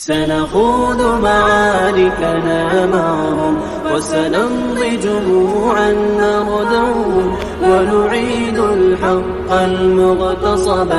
سنخوض معاركنا معهم وسنمضي جموعا نردعهم ونعيد الحق المغتصب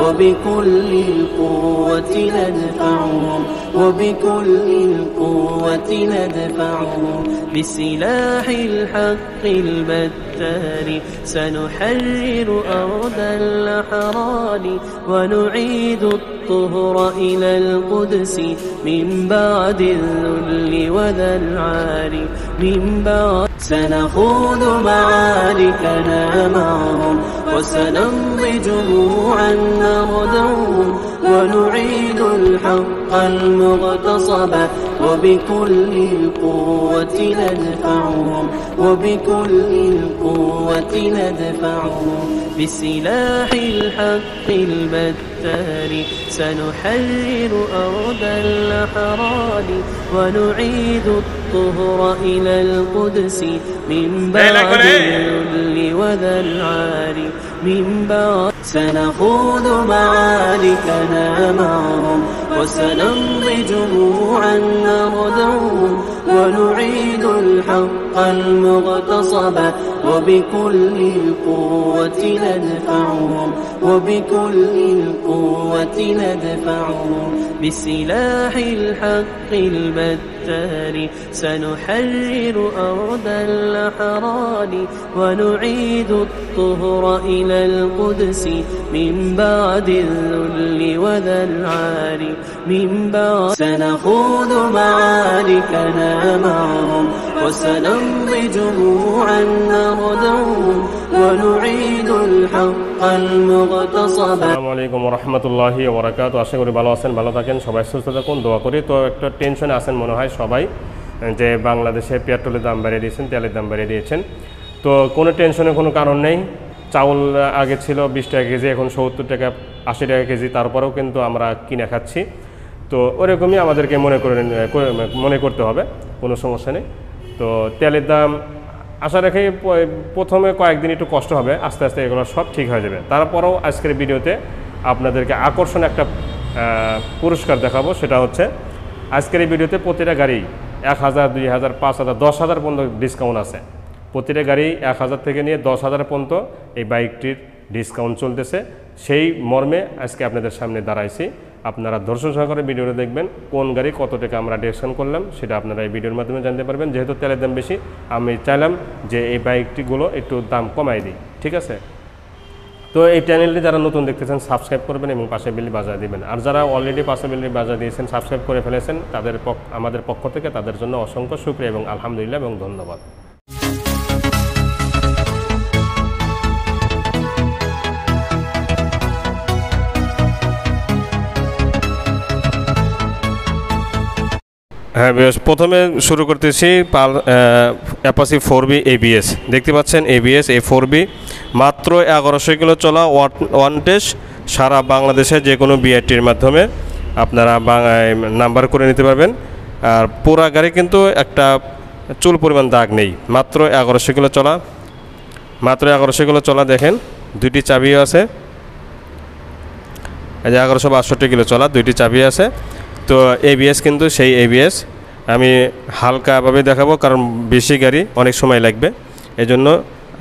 وبكل القوة ندفعهم وبكل القوة ندفعهم بسلاح الحق البتار سنحرر أرض الأحرار ونعيد الطهر إلى القدس من بعد الذل وذا العار من بعد سنخوض معاركنا معهم وسنمضي جموعا نغدوهم ونعيد الحق المغتصب وبكل القوة ندفعهم وبكل القوة ندفعهم بسلاح الحق البتال سنحرر أرض الأحرار ونعيد الطهر إلى القدس من بعد إيه؟ الذل وذا العار من بعد سنخوض معاركنا معهم وسنمضي جموعا نرذوهم ونعيد الحق المغتصب وبكل القوة ندفعهم وبكل القوة ندفعهم بسلاح الحق البتار سنحرر أرض الأحرار ونعيد الطهر إلى القدس من بعد الذل وذا العار من بعد سنخوض معاركنا معهم وسنمضي جموعا غدا ونعيد الحق المغتصب আশা করি ভালো আছেন ভালো থাকেন সবাই দোয়া করি তো একটা টেনশনে মনে হয় সবাই যে বাংলাদেশে পেট্রোলের দাম দিয়েছেন তেলের দাম দিয়েছেন তো কোনো টেনশনের কোনো কারণ নেই চাউল আগে ছিল বিশ টাকা কেজি এখন সত্তর টাকা আশি টাকা কেজি তারপরেও কিন্তু আমরা কিনে খাচ্ছি তো ওরকমই আমাদেরকে মনে করে মনে করতে হবে কোনো সমস্যা নেই তো তেলের দাম আশা রাখি প্রথমে কয়েকদিন একটু কষ্ট হবে আস্তে আস্তে এগুলো সব ঠিক হয়ে যাবে তারপরেও আজকের ভিডিওতে আপনাদেরকে আকর্ষণ একটা পুরস্কার দেখাবো সেটা হচ্ছে আজকের এই ভিডিওতে প্রতিটা গাড়ি এক হাজার দুই হাজার পাঁচ হাজার দশ হাজার পর্যন্ত ডিসকাউন্ট আছে প্রতিটা গাড়ি এক হাজার থেকে নিয়ে দশ হাজার পর্যন্ত এই বাইকটির ডিসকাউন্ট চলতেছে সেই মর্মে আজকে আপনাদের সামনে দাঁড়াইছি আপনারা ধর্ষণ সহকারে ভিডিওটা দেখবেন কোন গাড়ি কত টাকা আমরা ডিরেকশন করলাম সেটা আপনারা এই ভিডিওর মাধ্যমে জানতে পারবেন যেহেতু তেলের দাম বেশি আমি চাইলাম যে এই বাইকটিগুলো একটু দাম কমাই দিই ঠিক আছে তো এই চ্যানেলটি যারা নতুন দেখতেছেন সাবস্ক্রাইব করবেন এবং পাশে বিলি বাজায় দেবেন আর যারা অলরেডি পাশে বিলি বাজায় দিয়েছেন সাবস্ক্রাইব করে ফেলেছেন তাদের আমাদের পক্ষ থেকে তাদের জন্য অসংখ্য সুপ্রিয় এবং আলহামদুলিল্লাহ এবং ধন্যবাদ হ্যাঁ প্রথমে শুরু করতেছি পাল অ্যাপাসি ফোর বি এবিএস দেখতে পাচ্ছেন এবিএস এ ফোর বি মাত্র এগারোশো কিলো চলা ওয়ান টেস্ট সারা বাংলাদেশে যে কোনো বিআরটির মাধ্যমে আপনারা নাম্বার করে নিতে পারবেন আর পুরা গাড়ি কিন্তু একটা চুল পরিমাণ দাগ নেই মাত্র এগারোশো কিলো চলা মাত্র এগারোশো কিলো চলা দেখেন দুইটি চাবিও আছে এই যে এগারোশো বাষট্টি কিলো চলা দুইটি চাবি আছে তো এবিএস কিন্তু সেই এবিএস আমি হালকাভাবে দেখাবো কারণ বেশি গাড়ি অনেক সময় লাগবে এজন্য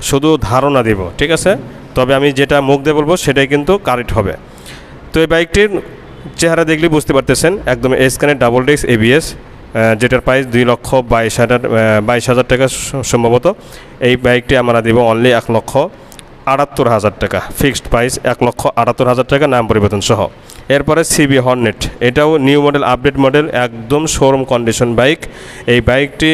শুধু ধারণা দেব ঠিক আছে তবে আমি যেটা মুখ দিয়ে বলবো সেটাই কিন্তু কারেক্ট হবে তো এই বাইকটির চেহারা দেখলে বুঝতে পারতেছেন একদম এসকানের ডাবল ডিস্ক এবিএস যেটার প্রাইস দুই লক্ষ বাইশ হাজার বাইশ হাজার টাকা সম্ভবত এই বাইকটি আমরা দেব অনলি এক লক্ষ আটাত্তর হাজার টাকা ফিক্সড প্রাইস এক লক্ষ আটাত্তর হাজার টাকা নাম পরিবর্তন সহ এরপরে সিবি হর্নেট এটাও নিউ মডেল আপডেট মডেল একদম শোরুম কন্ডিশন বাইক এই বাইকটি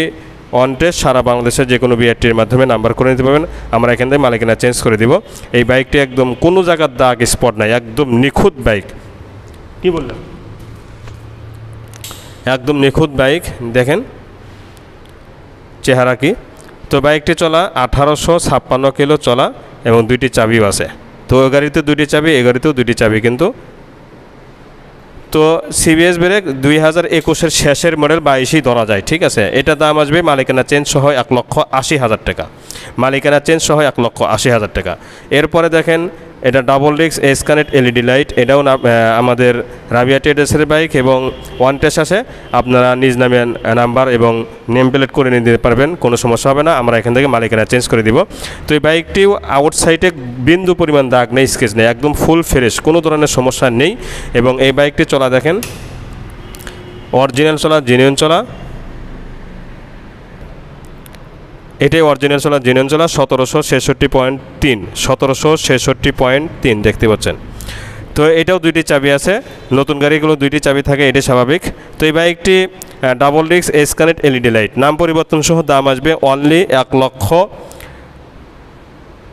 অনটেস্ট সারা বাংলাদেশের যে কোনো বিআরটির মাধ্যমে নাম্বার করে নিতে পারবেন আমরা এখান থেকে মালিকানা চেঞ্জ করে দিব এই বাইকটি একদম কোনো জায়গার দাগ স্পট নাই একদম নিখুঁত বাইক কি বললাম একদম নিখুঁত বাইক দেখেন চেহারা কি তো বাইকটি চলা আঠারোশো ছাপ্পান্ন কিলো চলা এবং দুইটি চাবিও আছে তো ওই গাড়িতে দুটি চাবি এ গাড়িতেও দুটি চাবি কিন্তু তো সিবিএস ব্রেক দুই হাজার একুশের শেষের মডেল বাইশেই ধরা যায় ঠিক আছে এটা দাম আসবে মালিকানা চেঞ্জ সহ এক লক্ষ আশি হাজার টাকা মালিকানা চেঞ্জ সহ এক লক্ষ আশি হাজার টাকা এরপরে দেখেন এটা double disc connect LED light এটাও আমাদের রাবিয়া টেডেসের বাইক এবং ওয়ান টেস্ট আছে আপনারা নিজ নামে নাম্বার এবং নেম প্লেট করে নিতে পারবেন কোনো সমস্যা হবে না আমরা এখান থেকে মালিকেরা চেঞ্জ করে দিব তো এই বাইকটিও আউটসাইডে বিন্দু পরিমাণ দাগ নেই স্কেচ নেই একদম ফুল ফ্রেশ কোনো ধরনের সমস্যা নেই এবং এই বাইকটি চলা দেখেন অরিজিনাল চলা জেনুইন চলা এটাই অরিজিনাল সোলার জিনিয়ন সোলার সতেরোশো ছেষট্টি পয়েন্ট তিন সতেরোশো ছেষট্টি পয়েন্ট তিন দেখতে পাচ্ছেন তো এটাও দুইটি চাবি আছে নতুন গাড়িগুলো দুইটি চাবি থাকে এটি স্বাভাবিক তো এই বাইকটি ডাবল ডিস্ক এসকানেট এলইডি লাইট নাম পরিবর্তন সহ দাম আসবে অনলি এক লক্ষ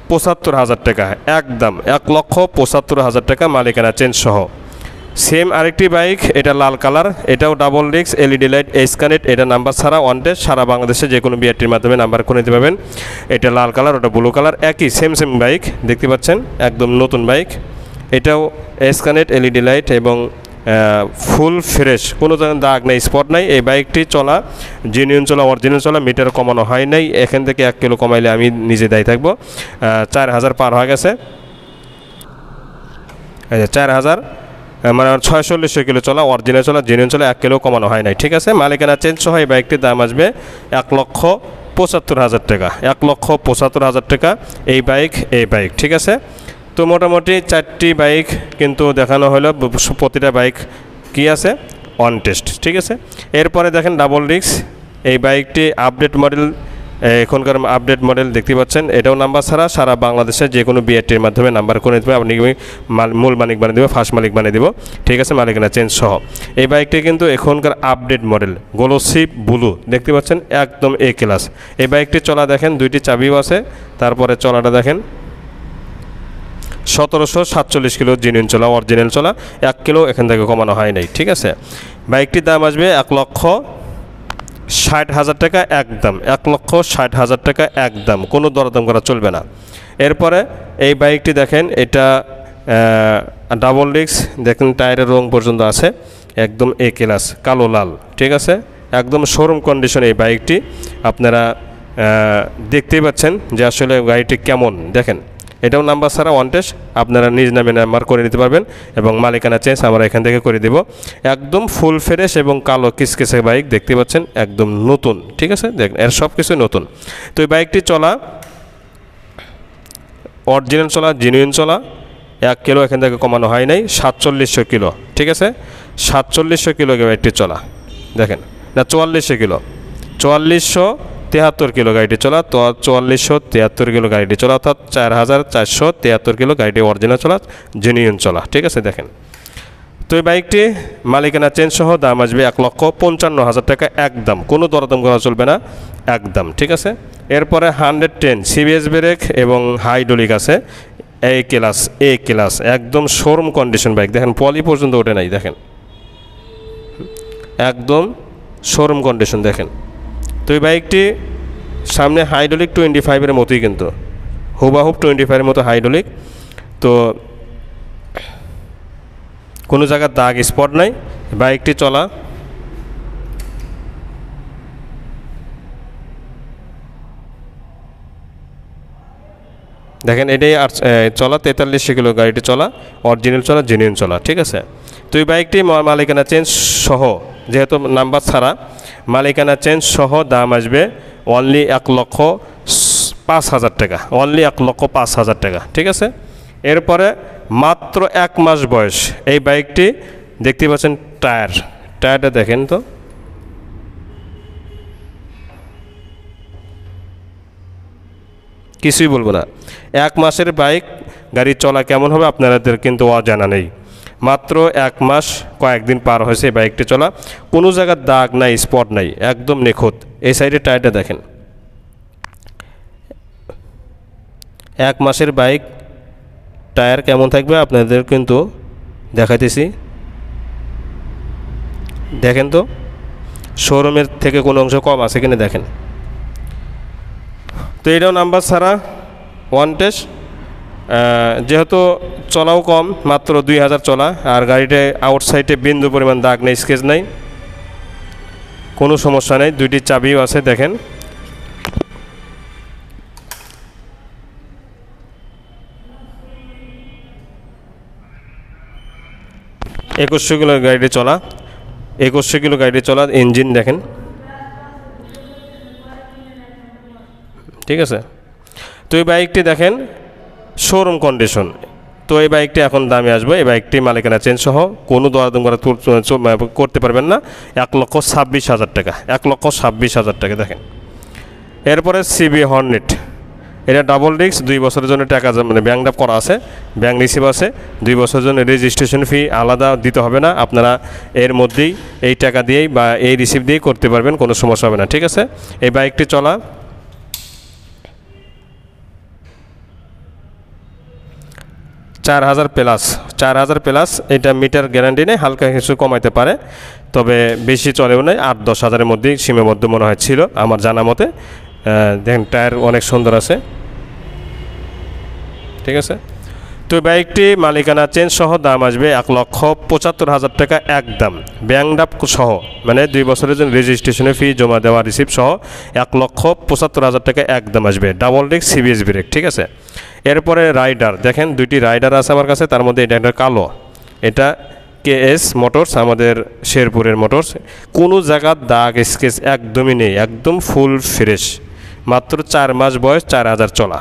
পঁচাত্তর হাজার টাকা একদম এক লক্ষ পঁচাত্তর হাজার টাকা মালিকানা চেঞ্জ সহ সেম আরেকটি বাইক এটা লাল কালার এটাও double disc LED light S connect এটা নাম্বার ছাড়া ওয়ান সারা বাংলাদেশে যে কোনো বিআরটির মাধ্যমে নাম্বার করে নিতে পারবেন এটা লাল কালার ওটা ব্লু কালার একই সেম সেম বাইক দেখতে পাচ্ছেন একদম নতুন বাইক এটাও এস কানেক্ট এলইডি লাইট এবং ফুল ফ্রেশ কোনো দাগ নেই স্পট নাই এই বাইকটি চলা জেনুইন চলা অরিজিনাল চলা মিটার কমানো হয় নাই এখান থেকে এক কিলো কমাইলে আমি নিজে দায়ী থাকব চার হাজার পার হয়ে গেছে আচ্ছা চার হাজার মানে ছয়চল্লিশশো কিলো চলা অরিজিনাল চলা জেনুইন চলা এক কিলো কমানো হয় নাই ঠিক আছে মালিকানা চেঞ্জ হয় এই বাইকটির দাম আসবে এক লক্ষ পঁচাত্তর হাজার টাকা এক লক্ষ পঁচাত্তর হাজার টাকা এই বাইক এই বাইক ঠিক আছে তো মোটামুটি চারটি বাইক কিন্তু দেখানো হলো প্রতিটা বাইক কি আছে অন টেস্ট ঠিক আছে এরপরে দেখেন ডাবল রিক্স এই বাইকটি আপডেট মডেল এখনকার আপডেট মডেল দেখতে পাচ্ছেন এটাও নাম্বার ছাড়া সারা বাংলাদেশে যে কোনো বিআরটির মাধ্যমে নাম্বার করে দেবে আপনি মূল মালিক বানিয়ে দেবে ফার্স্ট মালিক বানিয়ে দেবো ঠিক আছে মালিকানা চেঞ্জ সহ এই বাইকটি কিন্তু এখনকার আপডেট মডেল গোলসিপ ব্লু দেখতে পাচ্ছেন একদম এ ক্লাস এই বাইকটি চলা দেখেন দুইটি চাবিও আছে তারপরে চলাটা দেখেন সতেরোশো সাতচল্লিশ কিলো জিনিয়ন চলা অরিজিনাল চলা এক কিলো এখান থেকে কমানো হয় নাই ঠিক আছে বাইকটির দাম আসবে এক লক্ষ ষাট হাজার টাকা একদম এক লক্ষ ষাট হাজার টাকা একদম কোনো দরদাম করা চলবে না এরপরে এই বাইকটি দেখেন এটা ডাবল ডিক্স দেখেন টায়ারের রং পর্যন্ত আছে একদম এ ক্লাস কালো লাল ঠিক আছে একদম শোরুম কন্ডিশন এই বাইকটি আপনারা দেখতেই পাচ্ছেন যে আসলে গাড়িটি কেমন দেখেন এটাও নাম্বার ছাড়া ওয়ান টেস্ট আপনারা নিজ নামে নাম্বার করে নিতে পারবেন এবং মালিকানা চেঞ্জ আমরা এখান থেকে করে দেব একদম ফুল ফ্রেশ এবং কালো কিসকিসে বাইক দেখতে পাচ্ছেন একদম নতুন ঠিক আছে দেখ এর সব কিছুই নতুন তো এই বাইকটি চলা অরিজিনাল চলা জেনুইন চলা এক কিলো এখান থেকে কমানো হয় নাই সাতচল্লিশশো কিলো ঠিক আছে সাতচল্লিশশো কিলো বাইকটি চলা দেখেন না চুয়াল্লিশশো কিলো চুয়াল্লিশশো তেহাত্তর কিলো গাড়িটি চলা তো চুয়াল্লিশশো তেহাত্তর কিলো গাড়িটি চলা অর্থাৎ চার হাজার চারশো তেহাত্তর কিলো গাড়িটি অরিজিনাল চলা জেনিউন চলা ঠিক আছে দেখেন তো এই বাইকটি মালিকানা চেঞ্জ সহ দাম আসবে এক লক্ষ পঞ্চান্ন হাজার টাকা একদম কোনো দরদাম করা চলবে না একদম ঠিক আছে এরপরে হান্ড্রেড টেন সিবিএস ব্রেক এবং হাইডোলিক আছে এ ক্লাস এ ক্লাস একদম শোরুম কন্ডিশন বাইক দেখেন পলি পর্যন্ত ওঠে নাই দেখেন একদম শোরুম কন্ডিশন দেখেন তো এই বাইকটি সামনে হাইড্রোলিক টোয়েন্টি ফাইভের মতোই কিন্তু হুবাহুব টোয়েন্টি ফাইভের মতো হাইড্রোলিক তো কোনো জায়গার দাগ স্পট নাই বাইকটি চলা দেখেন এটাই আর চলা তেতাল্লিশশো কিলো গাড়িটি চলা অরিজিনাল চলা জেনুইন চলা ঠিক আছে তো এই বাইকটি মালিকানা চেঞ্জ সহ যেহেতু নাম্বার ছাড়া মালিকানা চেঞ্জ সহ দাম আসবে অনলি এক লক্ষ পাঁচ হাজার টাকা অনলি এক লক্ষ পাঁচ হাজার টাকা ঠিক আছে এরপরে মাত্র এক মাস বয়স এই বাইকটি দেখতে পাচ্ছেন টায়ার টায়ারটা দেখেন তো কিছুই বলবো না এক মাসের বাইক গাড়ি চলা কেমন হবে আপনাদের কিন্তু অজানা নেই মাত্র এক মাস কয়েকদিন পার হয়েছে এই বাইকটি চলা কোনো জায়গার দাগ নাই স্পট নাই একদম নিখুঁত এই সাইডে টায়ারটা দেখেন এক মাসের বাইক টায়ার কেমন থাকবে আপনাদের কিন্তু দেখাইতেছি দেখেন তো শোরুমের থেকে কোনো অংশ কম আছে কিনা দেখেন তো এটাও নাম্বার ছাড়া ওয়ান টেস্ট যেহেতু চলাও কম মাত্র দুই হাজার চলা আর গাড়িটা আউটসাইডে বিন্দু পরিমাণ দাগ নেই স্কেচ নেই কোনো সমস্যা নেই দুইটি চাবিও আছে দেখেন একুশশো কিলো গাড়িটি চলা একুশশো কিলো গাড়িটি চলা ইঞ্জিন দেখেন ঠিক আছে তো এই বাইকটি দেখেন শোরুম কন্ডিশন তো এই বাইকটি এখন দামে আসবে এই বাইকটি মালিকানা চেঞ্জ সহ কোনো দরাদম করা করতে পারবেন না এক লক্ষ ছাব্বিশ হাজার টাকা এক লক্ষ ছাব্বিশ হাজার টাকা দেখেন এরপরে সিবি হর্নেট এটা ডাবল ডিস্ক দুই বছরের জন্য টাকা মানে ব্যাঙ্ক ডাপ করা আছে ব্যাঙ্ক রিসিভ আছে দুই বছরের জন্য রেজিস্ট্রেশন ফি আলাদা দিতে হবে না আপনারা এর মধ্যেই এই টাকা দিয়েই বা এই রিসিভ দিয়েই করতে পারবেন কোনো সমস্যা হবে না ঠিক আছে এই বাইকটি চলা চার হাজার প্লাস চার হাজার প্লাস এটা মিটার গ্যারান্টি নেই হালকা কিছু কমাইতে পারে তবে বেশি চলেও নাই আট দশ হাজারের মধ্যেই সীমাবদ্ধ মনে হয় ছিল আমার জানা মতে দেখেন টায়ার অনেক সুন্দর আছে ঠিক আছে তো বাইকটি মালিকানা চেঞ্জ সহ দাম আসবে এক লক্ষ পঁচাত্তর হাজার টাকা একদম ব্যাংডাপ সহ মানে দুই বছরের জন্য রেজিস্ট্রেশনের ফি জমা দেওয়া রিসিপ্ট সহ এক লক্ষ পঁচাত্তর হাজার টাকা একদম আসবে ডাবল ডিস্ক সিবিএস ব্রেক ঠিক আছে এরপরে রাইডার দেখেন দুইটি রাইডার আছে আমার কাছে তার মধ্যে এটা একটা কালো এটা কে এস মোটরস আমাদের শেরপুরের মোটরস কোনো জায়গার দাগ স্কেচ একদমই নেই একদম ফুল ফ্রেশ মাত্র চার মাস বয়স চার হাজার চলা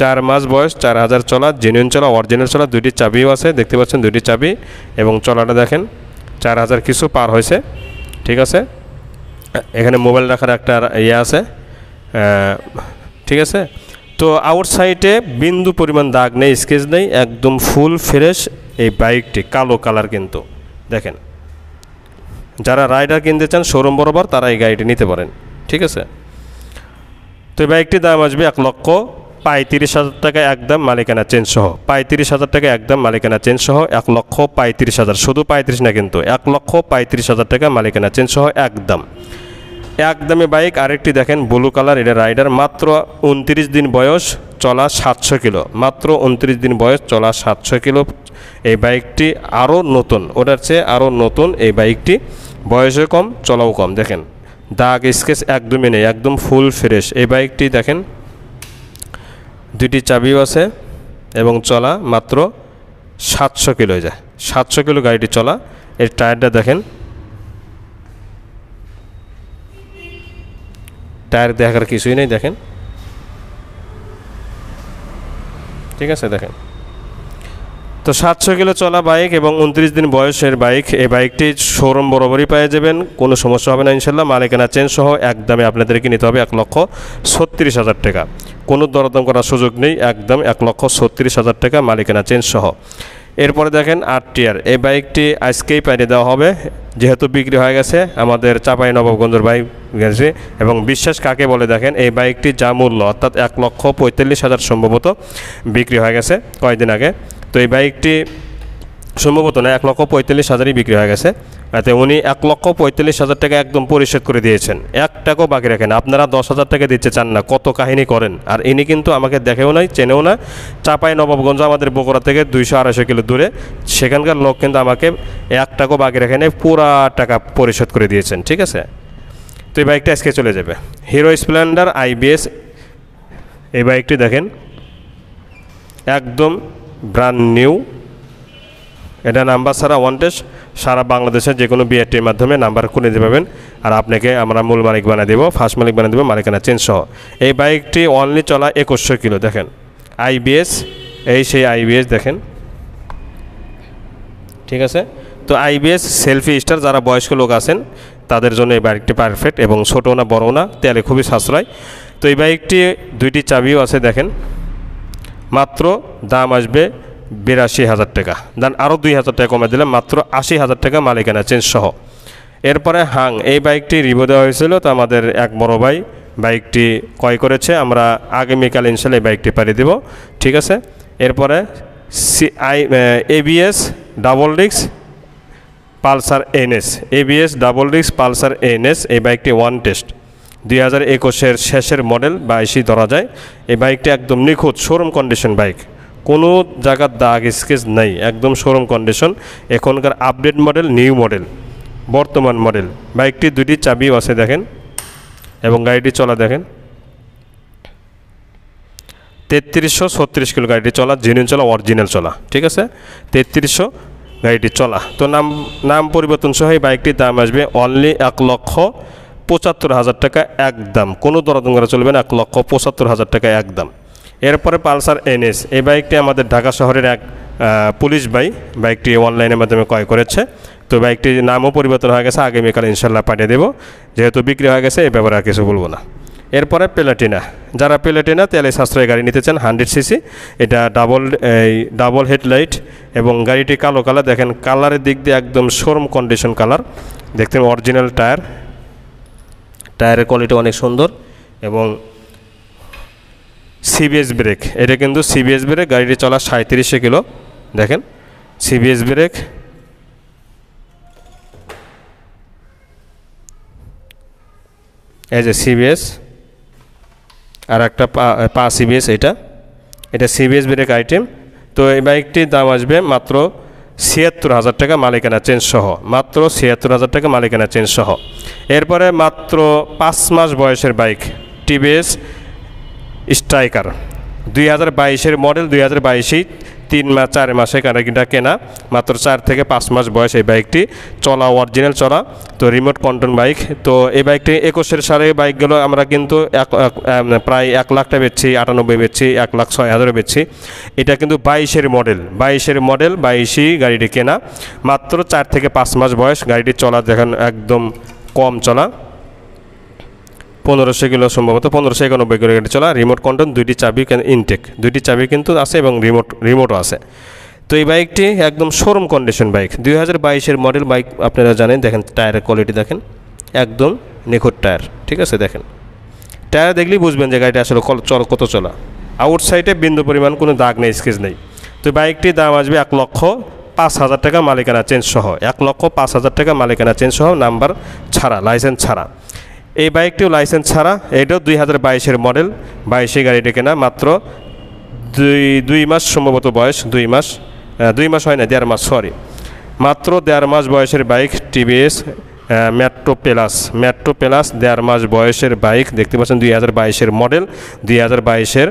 চার মাস বয়স চার হাজার চলা জেনুইন চলা অরিজিনাল চলা দুইটি চাবিও আছে দেখতে পাচ্ছেন দুইটি চাবি এবং চলাটা দেখেন চার হাজার কিছু পার হয়েছে ঠিক আছে এখানে মোবাইল রাখার একটা ইয়ে আছে ঠিক আছে তো আউট বিন্দু পরিমাণ দাগ নেই স্কেচ নেই একদম ফুল ফ্রেশ এই বাইকটি কালো কালার কিন্তু দেখেন যারা রাইডার কিনতে চান শোরুম বরাবর তারা এই গাড়িটি নিতে পারেন ঠিক আছে তো এই বাইকটির দাম আসবে এক লক্ষ পঁয়ত্রিশ হাজার টাকা একদম মালিকানা চেঞ্জ সহ পঁয়ত্রিশ হাজার টাকা একদম মালিকানা চেঞ্জ সহ এক লক্ষ পঁয়ত্রিশ হাজার শুধু পঁয়ত্রিশ না কিন্তু এক লক্ষ পঁয়ত্রিশ হাজার টাকা মালিকানা চেঞ্জ সহ একদম একদমই বাইক আরেকটি দেখেন ব্লু কালার এটা রাইডার মাত্র উনত্রিশ দিন বয়স চলা সাতশো কিলো মাত্র উনত্রিশ দিন বয়স চলা সাতশো কিলো এই বাইকটি আরও নতুন ওটার চেয়ে আরও নতুন এই বাইকটি বয়সে কম চলাও কম দেখেন দাগ স্কেচ একদমই নেই একদম ফুল ফ্রেশ এই বাইকটি দেখেন দুটি চাবিও আছে এবং চলা মাত্র সাতশো কিলো যায় সাতশো কিলো গাড়িটি চলা এর টায়ারটা দেখেন টায়ার দেখার কিছুই নেই দেখেন ঠিক আছে দেখেন তো সাতশো কিলো চলা বাইক এবং উনত্রিশ দিন বয়সের বাইক এই বাইকটি শোরুম বরাবরই পেয়ে যাবেন কোনো সমস্যা হবে না ইনশাল্লাহ মালিকানা চেঞ্জ সহ একদমে আপনাদেরকে নিতে হবে এক লক্ষ ছত্রিশ হাজার টাকা কোনো দরদম করার সুযোগ নেই একদম এক লক্ষ ছত্রিশ হাজার টাকা মালিকানা চেঞ্জ সহ এরপরে দেখেন আট টিয়ার এই বাইকটি আজকেই পাইরে দেওয়া হবে যেহেতু বিক্রি হয়ে গেছে আমাদের চাপাই নবাবগঞ্জের বাইক গেছে এবং বিশ্বাস কাকে বলে দেখেন এই বাইকটি যা মূল্য অর্থাৎ এক লক্ষ পঁয়তাল্লিশ হাজার সম্ভবত বিক্রি হয়ে গেছে কয়েকদিন আগে তো এই বাইকটি সম্ভবত না এক লক্ষ পঁয়তাল্লিশ হাজারই বিক্রি হয়ে গেছে তাতে উনি এক লক্ষ পঁয়তাল্লিশ হাজার টাকা একদম পরিশোধ করে দিয়েছেন এক টাকাও বাকি রাখেন আপনারা দশ হাজার টাকা দিতে চান না কত কাহিনী করেন আর ইনি কিন্তু আমাকে দেখেও নাই চেনেও না চাপাই নবাবগঞ্জ আমাদের বগুড়া থেকে দুইশো আড়াইশো কিলো দূরে সেখানকার লোক কিন্তু আমাকে এক টাকাও বাকি রাখেন পুরা টাকা পরিশোধ করে দিয়েছেন ঠিক আছে তো এই বাইকটা আজকে চলে যাবে হিরো স্প্লেন্ডার আইবিএস এই বাইকটি দেখেন একদম ব্র্যান্ড নিউ এটা নাম্বার ছাড়া ওয়ান টেস্ট সারা বাংলাদেশের যে কোনো বিআরটির মাধ্যমে নাম্বার খুলে দিতে পারবেন আর আপনাকে আমরা মূল মালিক বানিয়ে দেবো ফার্স্ট মালিক বানিয়ে দেবো মালিকানা চেঞ্জ সহ এই বাইকটি অনলি চলা একুশশো কিলো দেখেন আইবিএস এই সেই আইবিএস দেখেন ঠিক আছে তো আইবিএস সেলফি স্টার যারা বয়স্ক লোক আছেন তাদের জন্য এই বাইকটি পারফেক্ট এবং ছোটো না বড়ো না তেলে খুবই সাশ্রয় তো এই বাইকটি দুইটি চাবিও আছে দেখেন মাত্র দাম আসবে বিরাশি হাজার টাকা দেন আরও দুই হাজার টাকা কমে দিলে মাত্র আশি হাজার টাকা মালিকানা চেঞ্জ সহ এরপরে হাং এই বাইকটি রিভো দেওয়া হয়েছিল তো আমাদের এক বড় ভাই বাইকটি ক্রয় করেছে আমরা আগামীকাল ইনশাল এই বাইকটি পাড়ি দেব ঠিক আছে এরপরে সি আই এবিএস ডাবল ডিক্স পালসার এনএস এবিএস ডাবল ডিক্স পালসার এনএস এই বাইকটি ওয়ান টেস্ট দুই হাজার একুশের শেষের মডেল বাইশই ধরা যায় এই বাইকটি একদম নিখুঁত শোরুম কন্ডিশন বাইক কোনো জায়গার দাগ স্কেচ নাই একদম শোরুম কন্ডিশন এখনকার আপডেট মডেল নিউ মডেল বর্তমান মডেল বাইকটি দুটি চাবি আছে দেখেন এবং গাড়িটি চলা দেখেন তেত্রিশশো ছত্রিশ কিলো গাড়িটি চলা জেনুইন চলা অরিজিনাল চলা ঠিক আছে তেত্রিশশো গাড়িটি চলা তো নাম নাম পরিবর্তন সহ এই বাইকটির দাম আসবে অনলি এক লক্ষ পঁচাত্তর হাজার টাকা একদম কোনো দরদাম করা চলবে না এক লক্ষ পঁচাত্তর হাজার টাকা একদম এরপরে পালসার এনএস এই বাইকটি আমাদের ঢাকা শহরের এক পুলিশ বাই বাইকটি অনলাইনের মাধ্যমে ক্রয় করেছে তো বাইকটির নামও পরিবর্তন হয়ে গেছে আগামীকাল ইনশাল্লাহ পাঠিয়ে দেবো যেহেতু বিক্রি হয়ে গেছে এই ব্যাপারে আর কিছু বলবো না এরপরে প্লেটিনা যারা প্লেটিনা তেলে সাশ্রয় গাড়ি নিতে চান হান্ড্রেড সিসি এটা ডাবল এই ডাবল হেডলাইট এবং গাড়িটি কালো কালার দেখেন কালারের দিক দিয়ে একদম শোরুম কন্ডিশন কালার দেখতে অরিজিনাল টায়ার টায়ারের কোয়ালিটি অনেক সুন্দর এবং সিবিএস ব্রেক এটা কিন্তু সিবিএস ব্রেক গাড়িটি চলা সাঁত্রিশে কিলো দেখেন সিবিএস ব্রেক এই যে সিবিএস আর একটা পা সিবিএস এটা এটা সিবিএস ব্রেক আইটেম তো এই বাইকটির দাম আসবে মাত্র ছিয়াত্তর হাজার টাকা মালিকানা চেঞ্জ সহ মাত্র ছিয়াত্তর হাজার টাকা মালিকানা চেঞ্জ সহ এরপরে মাত্র পাঁচ মাস বয়সের বাইক টিবিএস স্ট্রাইকার দুই হাজার বাইশের মডেল দুই হাজার বাইশে তিন মাস চার মাসে গাড়িটা কেনা মাত্র চার থেকে পাঁচ মাস বয়স এই বাইকটি চলা অরিজিনাল চলা তো রিমোট কন্ট্রোল বাইক তো এই বাইকটি একুশের সালে বাইকগুলো আমরা কিন্তু এক প্রায় এক লাখটা বেচছি আটানব্বই বেচছি এক লাখ ছয় হাজারও বেচছি এটা কিন্তু বাইশের মডেল বাইশের মডেল বাইশই গাড়িটি কেনা মাত্র চার থেকে পাঁচ মাস বয়স গাড়িটি চলা দেখেন একদম কম চলা পনেরোশো কিলো সম্ভবত পনেরোশো একানব্বই কিলো গাড়ি চলা রিমোট কন্ট্রোল দুইটি চাবি ইনটেক দুইটি চাবি কিন্তু আছে এবং রিমোট রিমোটও আছে তো এই বাইকটি একদম শোরুম কন্ডিশন বাইক দুই হাজার বাইশের মডেল বাইক আপনারা জানেন দেখেন টায়ারের কোয়ালিটি দেখেন একদম নিখুঁত টায়ার ঠিক আছে দেখেন টায়ার দেখলেই বুঝবেন যে গাড়িটা আসলে চল কত চলা আউটসাইডে বিন্দু পরিমাণ কোনো দাগ নেই স্কেচ নেই তো বাইকটির দাম আসবে এক লক্ষ পাঁচ হাজার টাকা মালিকানা চেঞ্জ সহ এক লক্ষ পাঁচ হাজার টাকা মালিকানা চেঞ্জ সহ নাম্বার ছাড়া লাইসেন্স ছাড়া এই বাইকটিও লাইসেন্স ছাড়া এটাও দুই হাজার বাইশের মডেল বাইশে গাড়িটা কেনা মাত্র দুই দুই মাস সম্ভবত বয়স দুই মাস দুই মাস হয় না দেড় মাস সরি মাত্র দেড় মাস বয়সের bike TVS Metro plus Metro plus দেড় মাস বয়সের বাইক দেখতে পাচ্ছেন দুই হাজার বাইশের মডেল দুই হাজার বাইশের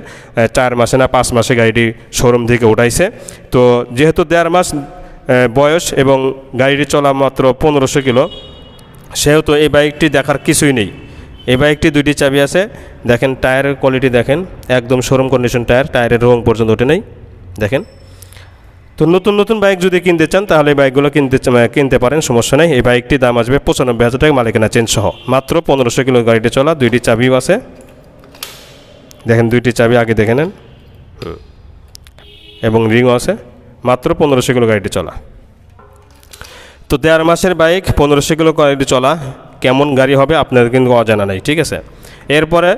চার মাসে না পাঁচ মাসে গাড়িটি শোরুম থেকে উঠাইছে তো যেহেতু দেড় মাস বয়স এবং গাড়িটি চলা মাত্র পনেরোশো কিলো সেহেতু এই বাইকটি দেখার কিছুই নেই এই বাইকটি দুইটি চাবি আছে দেখেন টায়ারের কোয়ালিটি দেখেন একদম শোরুম কন্ডিশন টায়ার টায়ারের রং পর্যন্ত ওঠে নেই দেখেন তো নতুন নতুন বাইক যদি কিনতে চান তাহলে এই বাইকগুলো কিনতে কিনতে পারেন সমস্যা নেই এই বাইকটি দাম আসবে পঁচানব্বই হাজার টাকা মালিকানা চেঞ্জ সহ মাত্র পনেরোশো কিলো গাড়িটি চলা দুইটি চাবিও আছে দেখেন দুইটি চাবি আগে দেখে নেন এবং রিংও আছে মাত্র পনেরোশো কিলো গাড়িটি চলা তো দেড় মাসের বাইক পনেরোশো কিলো কোয়ালিটি চলা কেমন গাড়ি হবে আপনাদের কিন্তু অজানা নেই ঠিক আছে এরপরে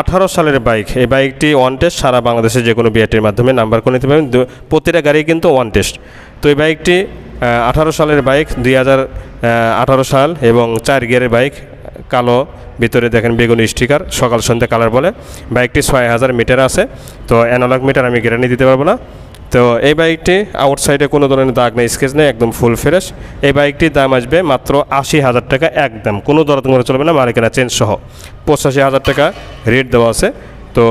আঠারো সালের বাইক এই বাইকটি ওয়ান টেস্ট সারা বাংলাদেশে যে কোনো বিআরটির মাধ্যমে নাম্বার করে নিতে পারবেন প্রতিটা গাড়ি কিন্তু ওয়ান টেস্ট তো এই বাইকটি আঠারো সালের বাইক দুই হাজার সাল এবং চার গিয়ারের বাইক কালো ভিতরে দেখেন বেগুনি স্টিকার সকাল সন্ধ্যা কালার বলে বাইকটি ছয় হাজার মিটার আছে তো অ্যানালগ মিটার আমি গ্যারান্টি দিতে পারবো না তো এই বাইকটি আউটসাইডে কোনো ধরনের দাগ নেই স্কেচ নেই একদম ফুল ফ্রেশ এই বাইকটির দাম আসবে মাত্র আশি হাজার টাকা একদম কোনো দরদ করে চলবে না মালিকেরা চেঞ্জ সহ পঁচাশি হাজার টাকা রেট দেওয়া আছে তো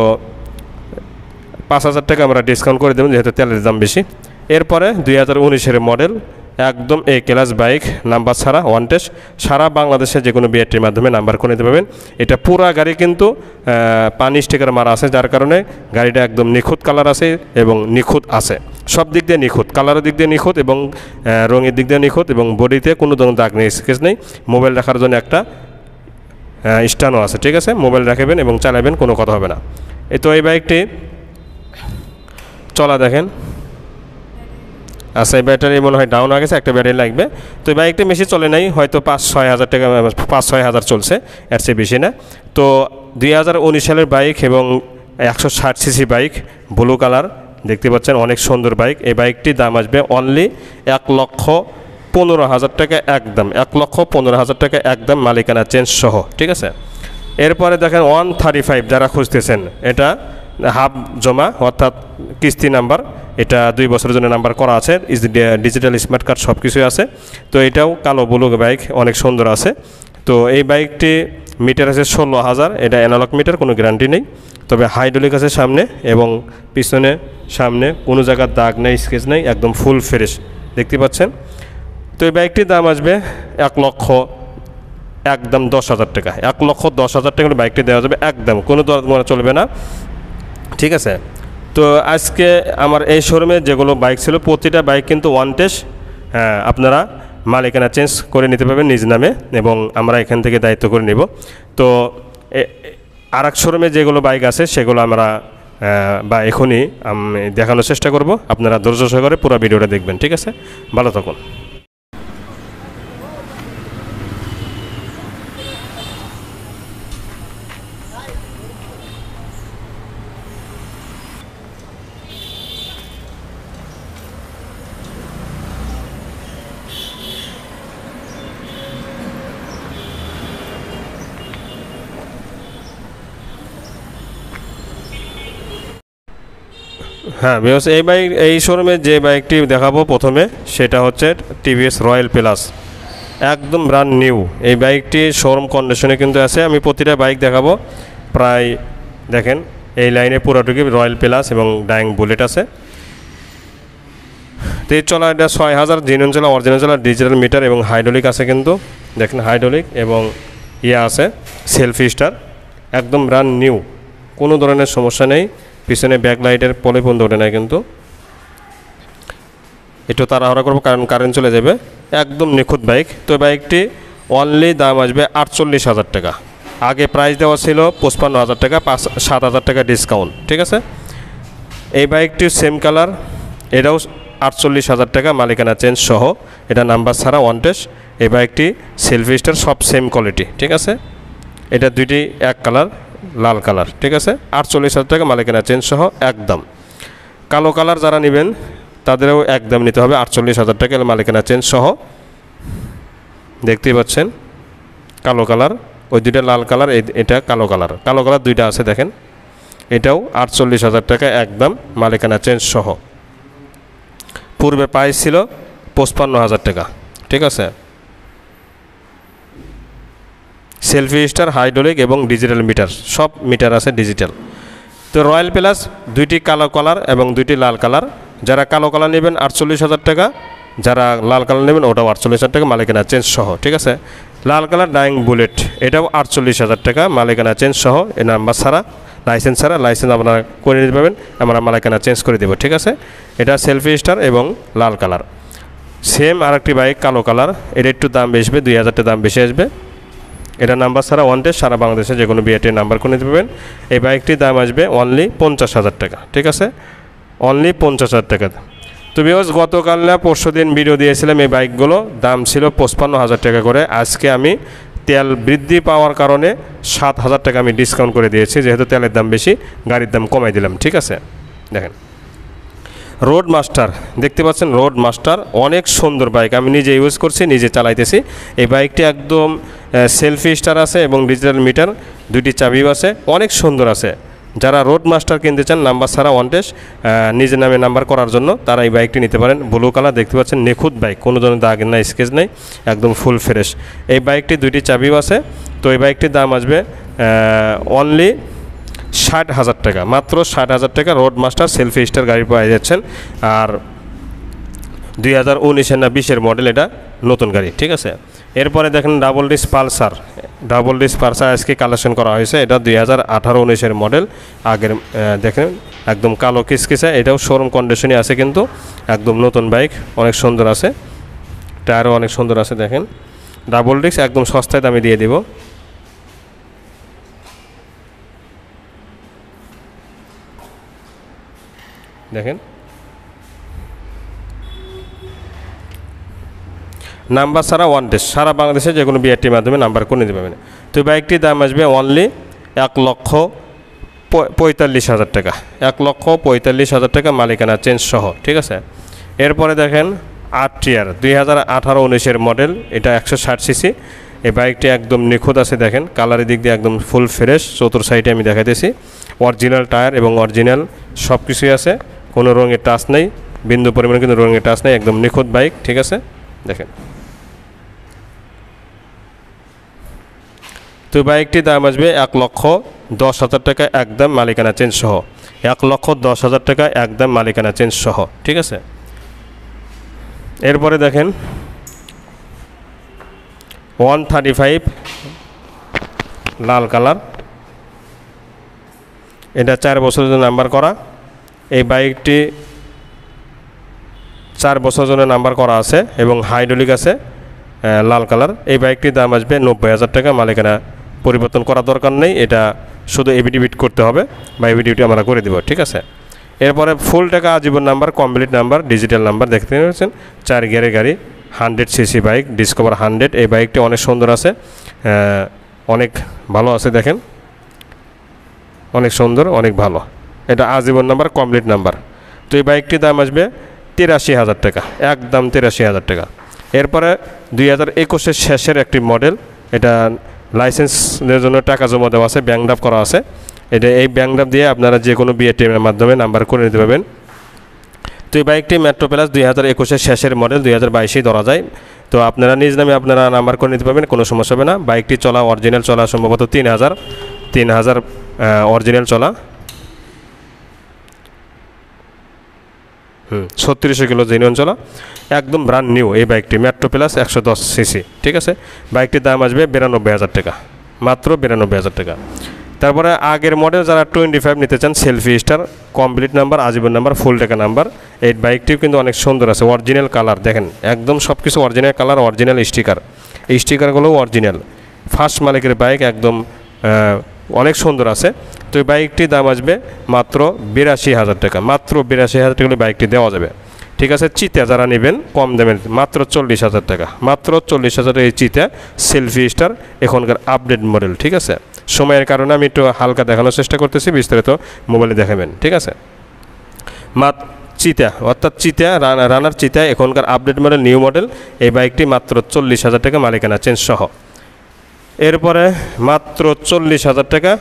পাঁচ হাজার টাকা আমরা ডিসকাউন্ট করে দেবেন যেহেতু তেলের দাম বেশি এরপরে দুই হাজার উনিশের মডেল একদম এ ক্লাস বাইক নাম্বার ছাড়া ওয়ান টেস্ট সারা বাংলাদেশে যে কোনো বিআরটির মাধ্যমে নাম্বার করে নিতে পারবেন এটা পুরা গাড়ি কিন্তু পানি স্টিকার মারা আছে যার কারণে গাড়িটা একদম নিখুঁত কালার আছে এবং নিখুঁত আছে সব দিক দিয়ে নিখুঁত কালারের দিক দিয়ে নিখুঁত এবং রঙের দিক দিয়ে নিখুঁত এবং বডিতে কোনো ধরনের দাগ নেই স্কেচ নেই মোবাইল রাখার জন্য একটা স্ট্যান্ডও আছে ঠিক আছে মোবাইল রাখবেন এবং চালাবেন কোনো কথা হবে না তো এই বাইকটি চলা দেখেন আচ্ছা এই ব্যাটারি মনে হয় ডাউন হয়ে গেছে একটা ব্যাটারি লাগবে তো এই বাইকটা বেশি চলে নাই হয়তো পাঁচ ছয় হাজার টাকা পাঁচ ছয় হাজার চলছে এর চেয়ে বেশি না তো দুই সালের বাইক এবং একশো ষাট সিসি বাইক ব্লু কালার দেখতে পাচ্ছেন অনেক সুন্দর বাইক এই বাইকটির দাম আসবে অনলি এক লক্ষ পনেরো হাজার টাকা একদম এক লক্ষ পনেরো হাজার টাকা একদম মালিকানা চেঞ্জ সহ ঠিক আছে এরপরে দেখেন ওয়ান থার্টি ফাইভ যারা খুঁজতেছেন এটা হাফ জমা অর্থাৎ কিস্তি নাম্বার এটা দুই বছরের জন্য নাম্বার করা আছে ডিজিটাল স্মার্ট কার্ড সব কিছুই আছে তো এটাও কালো ব্লু বাইক অনেক সুন্দর আছে তো এই বাইকটি মিটার আছে ষোলো হাজার এটা অ্যানালগ মিটার কোনো গ্যারান্টি নেই তবে হাইড্রোলিক আছে সামনে এবং পিছনে সামনে কোনো জায়গার দাগ নেই স্কেচ নেই একদম ফুল ফ্রেশ দেখতে পাচ্ছেন তো এই বাইকটির দাম আসবে এক লক্ষ একদম দশ হাজার টাকা এক লক্ষ দশ হাজার টাকা বাইকটি দেওয়া যাবে একদম কোনো দর চলবে না ঠিক আছে তো আজকে আমার এই শোরুমে যেগুলো বাইক ছিল প্রতিটা বাইক কিন্তু ওয়ান হ্যাঁ, টেস্ট আপনারা মালিকানা চেঞ্জ করে নিতে পারবেন নিজ নামে এবং আমরা এখান থেকে দায়িত্ব করে নেব তো আর এক শোরুমে যেগুলো বাইক আছে সেগুলো আমরা বা এখনই আমি দেখানোর চেষ্টা করব আপনারা ধৈর্য সহকারে পুরো ভিডিওটা দেখবেন ঠিক আছে ভালো থাকুন হ্যাঁ বিকজ এই বাইক এই শোরুমে যে বাইকটি দেখাবো প্রথমে সেটা হচ্ছে টিভিএস রয়্যাল প্লাস একদম ব্রান্ড নিউ এই বাইকটি শোরুম কন্ডিশনে কিন্তু আছে আমি প্রতিটা বাইক দেখাবো প্রায় দেখেন এই লাইনে পুরোটুকি রয়্যাল প্লাস এবং ডাইং বুলেট আছে তেজ চলা এটা ছয় হাজার জিনুন চলা অরিজিনাল চলা ডিজিটাল মিটার এবং হাইড্রোলিক আছে কিন্তু দেখেন হাইড্রোলিক এবং ইয়ে আছে সেলফি স্টার একদম ব্রান্ড নিউ কোনো ধরনের সমস্যা নেই পিছনে ব্যাকলাইটের পলে পর্যন্ত ওঠে না কিন্তু একটু তাড়াহড়া করবো কারণ কারেন্ট চলে যাবে একদম নিখুঁত বাইক তো বাইকটি অনলি দাম আসবে আটচল্লিশ হাজার টাকা আগে প্রাইস দেওয়া ছিল পঁচপান্ন হাজার টাকা পাঁচ সাত হাজার টাকা ডিসকাউন্ট ঠিক আছে এই বাইকটি সেম কালার এটাও আটচল্লিশ হাজার টাকা মালিকানা চেঞ্জ সহ এটা নাম্বার ছাড়া ওয়ান টেস্ট এই বাইকটি সেলফি স্টার সব সেম কোয়ালিটি ঠিক আছে এটা দুইটি এক কালার লাল কালার ঠিক আছে আটচল্লিশ হাজার টাকা মালিকানা চেঞ্জ সহ একদম কালো কালার যারা নেবেন তাদেরও একদম নিতে হবে আটচল্লিশ হাজার টাকা মালিকানা চেঞ্জ সহ দেখতেই পাচ্ছেন কালো কালার ওই দুইটা লাল কালার এটা কালো কালার কালো কালার দুইটা আছে দেখেন এটাও আটচল্লিশ হাজার টাকা একদম মালিকানা চেঞ্জ সহ পূর্বে প্রাইস ছিল পঁচপান্ন হাজার টাকা ঠিক আছে সেলফি স্টার হাইড্রোলিক এবং ডিজিটাল মিটার সব মিটার আছে ডিজিটাল তো রয়্যাল প্লাস দুইটি কালো কালার এবং দুইটি লাল কালার যারা কালো কালার নেবেন আটচল্লিশ হাজার টাকা যারা লাল কালার নেবেন ওটাও আটচল্লিশ হাজার টাকা মালিকানা চেঞ্জ সহ ঠিক আছে লাল কালার ডাইং বুলেট এটাও আটচল্লিশ হাজার টাকা মালিকানা চেঞ্জ সহ এ নাম্বার ছাড়া লাইসেন্স ছাড়া লাইসেন্স আপনারা করে নিতে পারবেন আমরা মালিকানা চেঞ্জ করে দেবো ঠিক আছে এটা সেলফি স্টার এবং লাল কালার সেম আরেকটি বাইক কালো কালার এটা একটু দাম বেশবে দুই হাজারটা দাম বেশি আসবে এটা নাম্বার ছাড়া ওয়ান ডে সারা বাংলাদেশে যে কোনো বিআইটির নাম্বার করে নিতে এই বাইকটির দাম আসবে অনলি পঞ্চাশ হাজার টাকা ঠিক আছে অনলি পঞ্চাশ হাজার টাকা তো বিকজ গতকাল না পরশু দিন ভিডিও দিয়েছিলাম এই বাইকগুলো দাম ছিল পঁচপান্ন হাজার টাকা করে আজকে আমি তেল বৃদ্ধি পাওয়ার কারণে সাত হাজার টাকা আমি ডিসকাউন্ট করে দিয়েছি যেহেতু তেলের দাম বেশি গাড়ির দাম কমাই দিলাম ঠিক আছে দেখেন রোড মাস্টার দেখতে পাচ্ছেন রোড মাস্টার অনেক সুন্দর বাইক আমি নিজে ইউজ করছি নিজে চালাইতেছি এই বাইকটি একদম সেলফি স্টার আছে এবং ডিজিটাল মিটার দুইটি চাবিও আছে অনেক সুন্দর আছে যারা রোড মাস্টার কিনতে চান নাম্বার ছাড়া ওয়ান টেস্ট নিজের নামে নাম্বার করার জন্য তারা এই বাইকটি নিতে পারেন ব্লু কালার দেখতে পাচ্ছেন নিখুঁত বাইক কোনো ধরনের দাগ নাই স্কেচ নেই একদম ফুল ফ্রেশ এই বাইকটি দুইটি চাবিও আছে তো এই বাইকটির দাম আসবে অনলি ষাট হাজার টাকা মাত্র ষাট হাজার টাকা রোড মাস্টার সেলফি স্টার গাড়ি পাওয়া যাচ্ছেন আর দুই হাজার উনিশের না বিশের মডেল এটা নতুন গাড়ি ঠিক আছে এরপরে দেখেন double disc Pulsar double disc Pulsar আজকে কালেকশন করা হয়েছে এটা দুই হাজার আঠারো উনিশের মডেল আগের দেখেন একদম কালো কিসকিসা এটাও শোরুম কন্ডিশনে আছে কিন্তু একদম নতুন বাইক অনেক সুন্দর আছে টায়ারও অনেক সুন্দর আছে দেখেন ডাবল ডিস্ক একদম সস্তায় দামে দিয়ে দিব দেখেন নাম্বার ছাড়া ওয়ান টেস্ট সারা বাংলাদেশে যে কোনো বিআরটির মাধ্যমে নাম্বার করে নিতে পারবেন তো বাইকটির দাম আসবে অনলি এক লক্ষ পঁয়তাল্লিশ হাজার টাকা এক লক্ষ পঁয়তাল্লিশ হাজার টাকা মালিকানা চেঞ্জ সহ ঠিক আছে এরপরে দেখেন আট টিয়ার দুই হাজার আঠারো উনিশের মডেল এটা একশো ষাট সিসি এই বাইকটি একদম নিখুঁত আছে দেখেন কালারের দিক দিয়ে একদম ফুল ফ্রেশ চতুর সাইডে আমি দেখাইতেছি অরিজিনাল টায়ার এবং অরিজিনাল সব কিছুই আছে কোনো রঙের টাচ নেই বিন্দু পরিমাণে কিন্তু রঙের টাচ নেই একদম নিখুঁত বাইক ঠিক আছে দেখেন তো বাইকটির দাম আসবে এক লক্ষ দশ হাজার টাকা একদম মালিকানা চেঞ্জ সহ এক লক্ষ দশ হাজার টাকা একদম মালিকানা চেঞ্জ সহ ঠিক আছে এরপরে দেখেন ওয়ান থার্টি ফাইভ লাল কালার এটা চার বছরের জন্য নাম্বার করা এই বাইকটি চার বছর জন্য নাম্বার করা আছে এবং হাইড্রোলিক আছে লাল কালার এই বাইকটির দাম আসবে নব্বই হাজার টাকা মালিকানা পরিবর্তন করা দরকার নেই এটা শুধু এভিডিভিট করতে হবে বা এভিডিভিটি আমরা করে দেবো ঠিক আছে এরপরে ফুল টাকা আজীবন number complete number digital number দেখতে পাচ্ছেন চার গিয়ারের গাড়ি hundred CC bike Discover hundred এই বাইকটি অনেক সুন্দর আছে অনেক ভালো আছে দেখেন অনেক সুন্দর অনেক ভালো এটা আজীবন নাম্বার কমপ্লিট নাম্বার তো এই বাইকটির দাম আসবে তিরাশি হাজার টাকা একদম তিরাশি হাজার টাকা এরপরে দুই হাজার একুশের শেষের একটি মডেল এটা লাইসেন্সের জন্য টাকা জমা দেওয়া আছে ব্যাংক ড্রাফ করা আছে এটা এই ব্যাংক ড্রাফ দিয়ে আপনারা যে কোনো বিএটিএমের মাধ্যমে নাম্বার করে নিতে পারবেন তো এই বাইকটি মেট্রো প্লাস দুই হাজার একুশের শেষের মডেল দুই হাজার বাইশেই ধরা যায় তো আপনারা নিজ নামে আপনারা নাম্বার করে নিতে পারবেন কোনো সমস্যা হবে না বাইকটি চলা অরিজিনাল চলা সম্ভবত তিন হাজার তিন হাজার অরিজিনাল চলা হুম কিলো জেনুয়ান চলা একদম ব্র্যান্ড নিউ এই বাইকটি মেট্রো প্লাস একশো দশ সিসি ঠিক আছে বাইকটির দাম আসবে বিরানব্বই হাজার টাকা মাত্র বিরানব্বই হাজার টাকা তারপরে আগের মডেল যারা টোয়েন্টি ফাইভ নিতে চান সেলফি স্টার কমপ্লিট নাম্বার আজীবন নাম্বার ফুল টাকা নাম্বার এই বাইকটিও কিন্তু অনেক সুন্দর আছে অরিজিনাল কালার দেখেন একদম সব কিছু অরিজিনাল কালার অরিজিনাল স্টিকার স্টিকারগুলোও অরিজিনাল ফার্স্ট মালিকের বাইক একদম অনেক সুন্দর আছে তো এই বাইকটির দাম আসবে মাত্র বিরাশি হাজার টাকা মাত্র বিরাশি হাজার টাকা বাইকটি দেওয়া যাবে ঠিক আছে চিতা যারা নেবেন কম দামের মাত্র চল্লিশ হাজার টাকা মাত্র চল্লিশ হাজার এই চিতা সেলফি স্টার এখনকার আপডেট মডেল ঠিক আছে সময়ের কারণে আমি একটু হালকা দেখানোর চেষ্টা করতেছি বিস্তারিত মোবাইলে দেখাবেন ঠিক আছে মাত চিতা অর্থাৎ চিতা রানার চিতা এখনকার আপডেট মডেল নিউ মডেল এই বাইকটি মাত্র চল্লিশ হাজার টাকা মালিকানা চেঞ্জ সহ এরপরে মাত্র চল্লিশ হাজার টাকা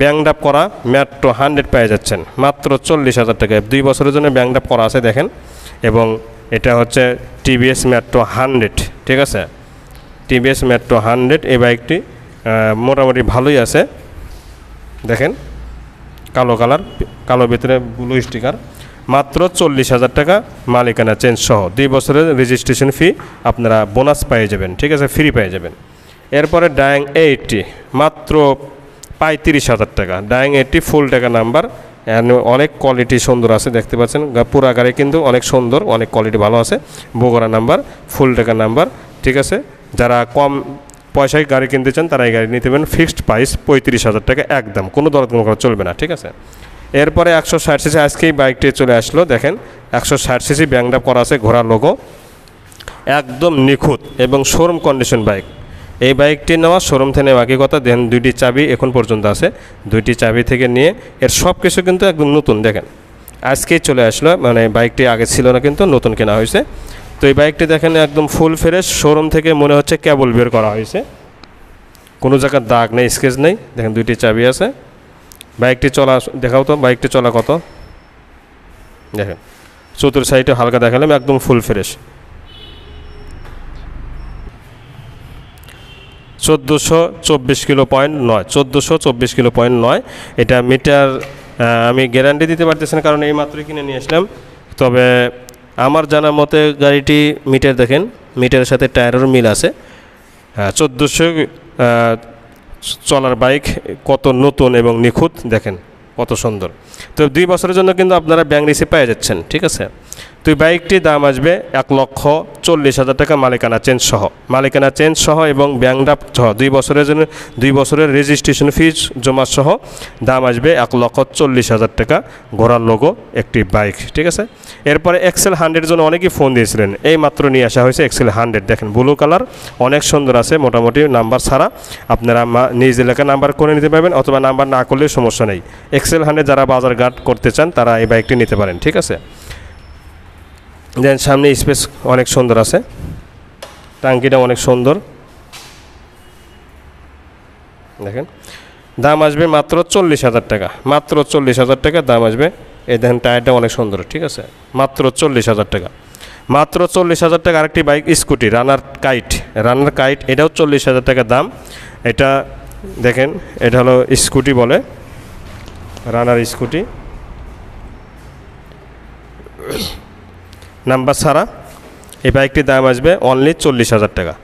ব্যাংডাপ করা ম্যাট্রো হান্ড্রেড পেয়ে যাচ্ছেন মাত্র চল্লিশ হাজার টাকা দুই বছরের জন্য ব্যাংডাপ করা আছে দেখেন এবং এটা হচ্ছে টিভিএস ম্যাট্রো হান্ড্রেড ঠিক আছে টিভিএস ম্যাট্রো হান্ড্রেড এই বাইকটি মোটামুটি ভালোই আছে দেখেন কালো কালার কালো ভিতরে ব্লু স্টিকার মাত্র চল্লিশ হাজার টাকা মালিকানা চেঞ্জ সহ দুই বছরের রেজিস্ট্রেশন ফি আপনারা বোনাস পেয়ে যাবেন ঠিক আছে ফ্রি পেয়ে যাবেন এরপরে ডায়ং এইটটি মাত্র পঁয়ত্রিশ হাজার টাকা ডায়ং এইটটি ফুল টাকা নাম্বার অনেক কোয়ালিটি সুন্দর আছে দেখতে পাচ্ছেন পুরা গাড়ি কিন্তু অনেক সুন্দর অনেক কোয়ালিটি ভালো আছে বগুড়া নাম্বার ফুল টাকা নাম্বার ঠিক আছে যারা কম পয়সায় গাড়ি কিনতে চান তারা এই গাড়ি নিতে পারেন ফিক্সড প্রাইস পঁয়ত্রিশ হাজার টাকা একদম কোনো কোনো করা চলবে না ঠিক আছে এরপরে একশো ষাট সিসি আজকেই বাইকটি চলে আসলো দেখেন একশো ষাট সিসি ব্যাংডাপ করা আছে ঘোড়ার লোগো একদম নিখুঁত এবং শোরুম কন্ডিশন বাইক এই বাইকটি নেওয়া শোরুম থেকে বাকি কথা দেন দুইটি চাবি এখন পর্যন্ত আছে দুইটি চাবি থেকে নিয়ে এর সব কিছু কিন্তু একদম নতুন দেখেন আজকেই চলে আসলো মানে বাইকটি আগে ছিল না কিন্তু নতুন কেনা হয়েছে তো এই বাইকটি দেখেন একদম ফুল ফ্রেশ শোরুম থেকে মনে হচ্ছে কেবল বের করা হয়েছে কোনো জায়গার দাগ নেই স্কেচ নেই দেখেন দুইটি চাবি আছে বাইকটি চলা দেখাও তো বাইকটি চলা কত দেখেন চতুর সাইডে হালকা দেখালাম একদম ফুল ফ্রেশ চোদ্দোশো চব্বিশ কিলো পয়েন্ট নয় চোদ্দোশো চব্বিশ কিলো পয়েন্ট নয় এটা মিটার আমি গ্যারান্টি দিতে পারতেছি না কারণ এই মাত্রই কিনে নিয়ে আসলাম তবে আমার জানা মতে গাড়িটি মিটার দেখেন মিটারের সাথে টায়ারের মিল আছে চোদ্দোশো চলার বাইক কত নতুন এবং নিখুঁত দেখেন কত সুন্দর তো দুই বছরের জন্য কিন্তু আপনারা ব্যাংক রিসিপ পেয়ে যাচ্ছেন ঠিক আছে তুই বাইকটির দাম আসবে এক লক্ষ চল্লিশ হাজার টাকা মালিকানা চেঞ্জ সহ মালিকানা চেঞ্জ সহ এবং ব্যাংডাপ সহ দুই বছরের জন্য দুই বছরের রেজিস্ট্রেশন ফিজ জমা সহ দাম আসবে এক লক্ষ চল্লিশ হাজার টাকা ঘোড়ার লোগো একটি বাইক ঠিক আছে এরপরে এক্সেল হান্ড্রেড জন্য অনেকেই ফোন দিয়েছিলেন এই মাত্র নিয়ে আসা হয়েছে এক্সেল হান্ড্রেড দেখেন ব্লু কালার অনেক সুন্দর আছে মোটামুটি নাম্বার ছাড়া আপনারা নিজ এলাকা নাম্বার করে নিতে পারবেন অথবা নাম্বার না করলেও সমস্যা নেই এক্সেল হান্ড্রেড যারা বাজার ঘাট করতে চান তারা এই বাইকটি নিতে পারেন ঠিক আছে দেন সামনে স্পেস অনেক সুন্দর আছে টাঙ্কিটা অনেক সুন্দর দেখেন দাম আসবে মাত্র চল্লিশ হাজার টাকা মাত্র চল্লিশ হাজার টাকা দাম আসবে এই দেখেন টায়ারটা অনেক সুন্দর ঠিক আছে মাত্র চল্লিশ হাজার টাকা মাত্র চল্লিশ হাজার টাকা আরেকটি bike Scooty runner kite runner kite এটাও চল্লিশ হাজার টাকা দাম এটা দেখেন এটা হলো স্কুটি বলে রানার স্কুটি নাম্বার ছাড়া এই বাইকটির দাম আসবে অনলি চল্লিশ হাজার টাকা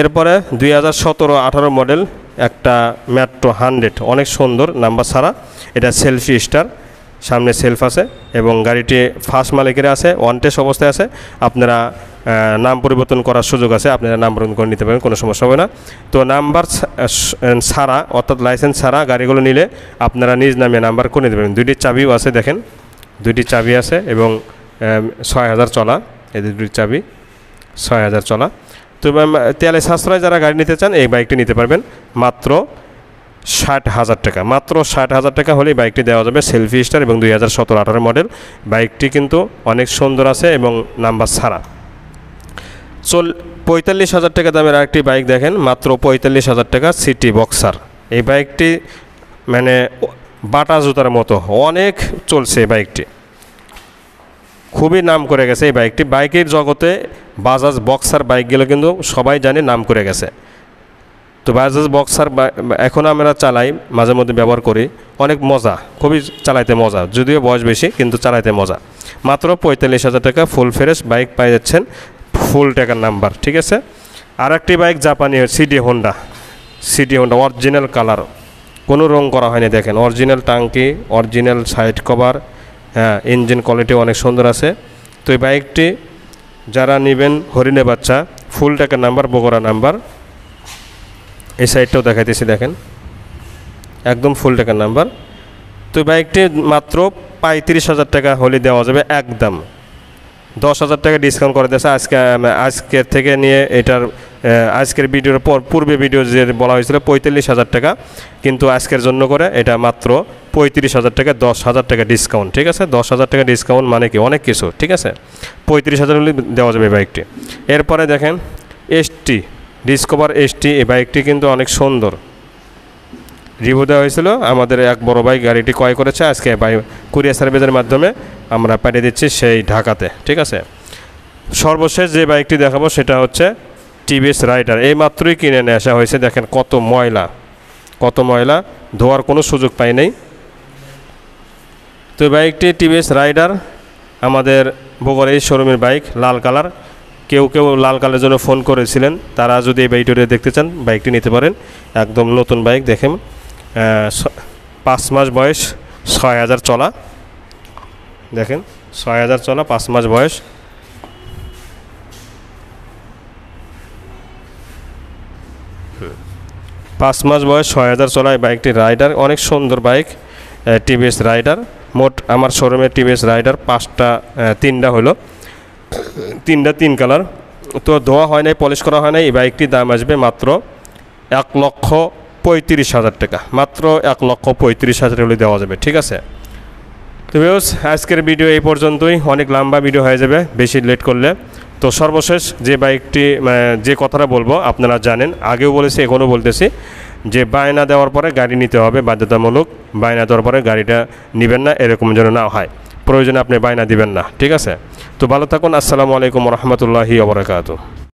এরপরে দুই হাজার সতেরো আঠারো মডেল একটা ম্যাট্রো হান্ড্রেড অনেক সুন্দর নাম্বার ছাড়া এটা সেলফি স্টার সামনে সেলফ আছে এবং গাড়িটি ফার্স্ট মালিকের আছে ওয়ান অবস্থায় আছে আপনারা নাম পরিবর্তন করার সুযোগ আছে আপনারা নাম পরিবর্তন করে নিতে পারেন কোনো সমস্যা হবে না তো নাম্বার ছাড়া অর্থাৎ লাইসেন্স ছাড়া গাড়িগুলো নিলে আপনারা নিজ নামে নাম্বার করে নিতে পারেন দুইটির চাবিও আছে দেখেন দুইটি চাবি আছে এবং ছয় হাজার চলা এই দুটির চাবি ছয় হাজার চলা তো তেলে সাশ্রয় যারা গাড়ি নিতে চান এই বাইকটি নিতে পারবেন মাত্র ষাট হাজার টাকা মাত্র ষাট হাজার টাকা হলেই বাইকটি দেওয়া যাবে সেলফি স্টার এবং দুই হাজার সতেরো আঠারো মডেল বাইকটি কিন্তু অনেক সুন্দর আছে এবং নাম্বার ছাড়া চল পঁয়তাল্লিশ হাজার টাকা দামের আরেকটি বাইক দেখেন মাত্র পঁয়তাল্লিশ হাজার টাকা সিটি বক্সার এই বাইকটি মানে বাটা জুতার মতো অনেক চলছে এই বাইকটি খুবই নাম করে গেছে এই বাইকটি বাইকের জগতে বাজাজ বক্সার বাইকগুলো কিন্তু সবাই জানে নাম করে গেছে তো বাজাজ বক্সার এখন আমরা চালাই মাঝে মধ্যে ব্যবহার করি অনেক মজা খুবই চালাইতে মজা যদিও বয়স বেশি কিন্তু চালাইতে মজা মাত্র পঁয়তাল্লিশ হাজার টাকা ফুল ফ্রেশ বাইক পাই যাচ্ছেন ফুল টাকার নাম্বার ঠিক আছে আর একটি বাইক জাপানি CD Honda CD Honda original colour কোনো রং করা হয়নি দেখেন অরিজিনাল টাঙ্কি অরিজিনাল সাইড কভার হ্যাঁ ইঞ্জিন কোয়ালিটি অনেক সুন্দর আছে তো এই বাইকটি যারা নেবেন হরিণে বাচ্চা ফুল টাকা নাম্বার বগরা নাম্বার এই সাইডটাও দেখাইতেছি দেখেন একদম ফুল টাকার নাম্বার তো বাইকটি মাত্র পঁয়ত্রিশ হাজার টাকা হলে দেওয়া যাবে একদম দশ হাজার টাকা ডিসকাউন্ট করে দিয়েছে আজকে আজকের থেকে নিয়ে এটার আজকের ভিডিওর পর পূর্বে ভিডিও যে বলা হয়েছিল পঁয়তাল্লিশ হাজার টাকা কিন্তু আজকের জন্য করে এটা মাত্র পঁয়ত্রিশ হাজার টাকা দশ হাজার টাকা ডিসকাউন্ট ঠিক আছে দশ হাজার টাকা ডিসকাউন্ট মানে কি অনেক কিছু ঠিক আছে পঁয়ত্রিশ হাজার হলে দেওয়া যাবে বাইকটি এরপরে দেখেন এসটি ডিসকভার এসটি এই বাইকটি কিন্তু অনেক সুন্দর রিভিউ দেওয়া হয়েছিল আমাদের এক বড় বাইক গাড়িটি ক্রয় করেছে আজকে বাই কুরিয়ার সার্ভিসের মাধ্যমে আমরা পাঠিয়ে দিচ্ছি সেই ঢাকাতে ঠিক আছে সর্বশেষ যে বাইকটি দেখাবো সেটা হচ্ছে টিভিএস রাইডার এই মাত্রই কিনে নিয়ে আসা হয়েছে দেখেন কত ময়লা কত ময়লা ধোয়ার কোনো সুযোগ পাই নাই তো বাইকটি টিভিএস রাইডার আমাদের ভোগর এই শোরুমের বাইক লাল কালার কেউ কেউ লাল কালারের জন্য ফোন করেছিলেন তারা যদি এই বাইকটি দেখতে চান বাইকটি নিতে পারেন একদম নতুন বাইক দেখেন পাঁচ মাস বয়স ছয় হাজার চলা দেখেন ছয় হাজার চলা পাঁচ মাস বয়স পাঁচ মাস বয়স ছয় হাজার চলায় এই বাইকটি রাইডার অনেক সুন্দর বাইক টিভিএস রাইডার মোট আমার শোরুমে টিভিএস রাইডার পাঁচটা তিনটা হলো তিনটা তিন কালার তো ধোয়া হয় নাই পলিশ করা হয় নাই এই বাইকটির দাম আসবে মাত্র এক লক্ষ পঁয়ত্রিশ হাজার টাকা মাত্র এক লক্ষ পঁয়ত্রিশ হাজার হলে দেওয়া যাবে ঠিক আছে তো বেশ আজকের ভিডিও এই পর্যন্তই অনেক লম্বা ভিডিও হয়ে যাবে বেশি লেট করলে তো সর্বশেষ যে বাইকটি যে কথাটা বলবো আপনারা জানেন আগেও বলেছি এখনও বলতেছি যে বায়না দেওয়ার পরে গাড়ি নিতে হবে বাধ্যতামূলক বায়না দেওয়ার পরে গাড়িটা নেবেন না এরকম যেন না হয় প্রয়োজনে আপনি বায়না দিবেন না ঠিক আছে তো ভালো থাকুন আসসালামু আলাইকুম রহমতুল্লাহি অবরাকাত